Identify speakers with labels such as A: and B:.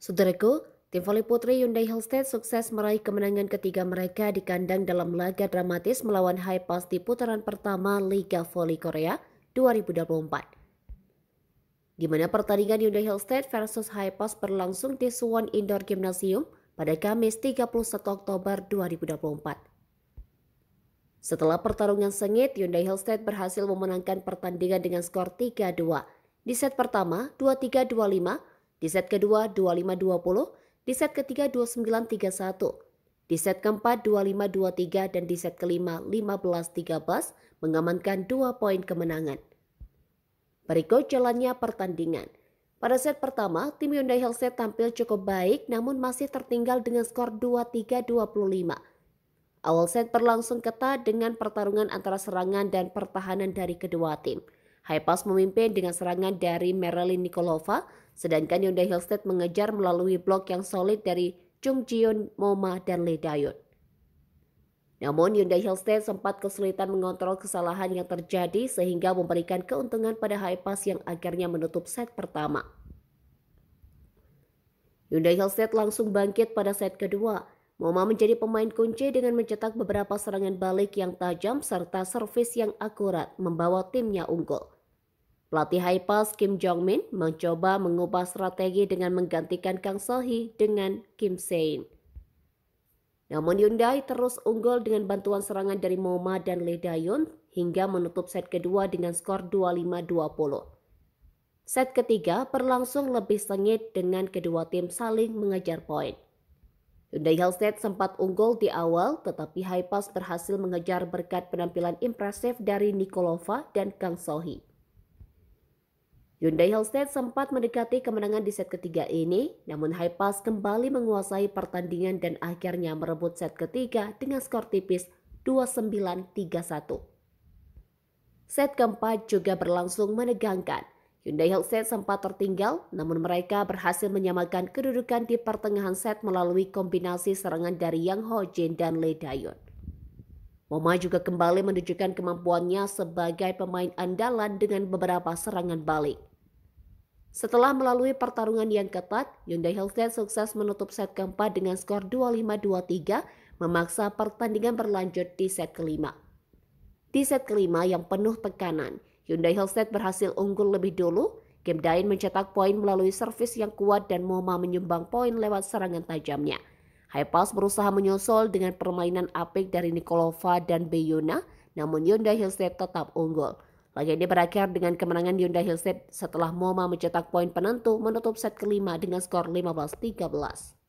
A: Saudaraku, tim voli putri Hyundai Hillstead sukses meraih kemenangan ketiga mereka di kandang dalam laga dramatis melawan High Pass di putaran pertama Liga Voli Korea 2024 di mana pertandingan Hyundai Hillstead versus High Pass berlangsung di Suwon Indoor Gymnasium pada Kamis 31 Oktober 2024. Setelah pertarungan sengit, Hyundai Hillstead berhasil memenangkan pertandingan dengan skor 3-2. Di set pertama, 2-3-2-5, di set kedua 25-20, di set ketiga 29-31. Di set keempat 25-23 dan di set kelima 15-13 mengamankan dua poin kemenangan. Berikut jalannya pertandingan. Pada set pertama, tim Hyundai Hellset tampil cukup baik namun masih tertinggal dengan skor 23-25. Awal set berlangsung ketat dengan pertarungan antara serangan dan pertahanan dari kedua tim. Haipas memimpin dengan serangan dari Marilyn Nikolova, sedangkan Hyundai Hillstead mengejar melalui blok yang solid dari Chung Jion, Moma, dan Lee Dayun. Namun Hyundai Hillstead sempat kesulitan mengontrol kesalahan yang terjadi sehingga memberikan keuntungan pada Haipas yang akhirnya menutup set pertama. Hyundai Hillstead langsung bangkit pada set kedua. Moma menjadi pemain kunci dengan mencetak beberapa serangan balik yang tajam serta servis yang akurat membawa timnya unggul. Pelatih Haipas Kim Jong Min mencoba mengubah strategi dengan menggantikan Kang So Hee dengan Kim Sein. Namun Hyundai terus unggul dengan bantuan serangan dari Moma dan Lee Dayun hingga menutup set kedua dengan skor 25-20. Set ketiga berlangsung lebih sengit dengan kedua tim saling mengejar poin. Hyundai Set sempat unggul di awal, tetapi Haipas berhasil mengejar berkat penampilan impresif dari Nikolova dan Kang Sohee. Hyundai Hellstead sempat mendekati kemenangan di set ketiga ini, namun High Pass kembali menguasai pertandingan dan akhirnya merebut set ketiga dengan skor tipis 29-31. Set keempat juga berlangsung menegangkan. Hyundai Hellstead sempat tertinggal, namun mereka berhasil menyamakan kedudukan di pertengahan set melalui kombinasi serangan dari Yang Ho Jin dan Lee Dayon. Moma juga kembali menunjukkan kemampuannya sebagai pemain andalan dengan beberapa serangan balik. Setelah melalui pertarungan yang ketat, Hyundai Hillstead sukses menutup set keempat dengan skor 25-23, memaksa pertandingan berlanjut di set kelima. Di set kelima yang penuh tekanan, Hyundai Hillstead berhasil unggul lebih dulu. Game Dain mencetak poin melalui servis yang kuat dan Moma menyumbang poin lewat serangan tajamnya. High Pass berusaha menyusul dengan permainan apik dari Nikolova dan Beyona, namun Hyundai Hillstead tetap unggul. Laga ini berakhir dengan kemenangan Hyundai Hillside setelah MoMA mencetak poin penentu menutup set kelima dengan skor 15-13.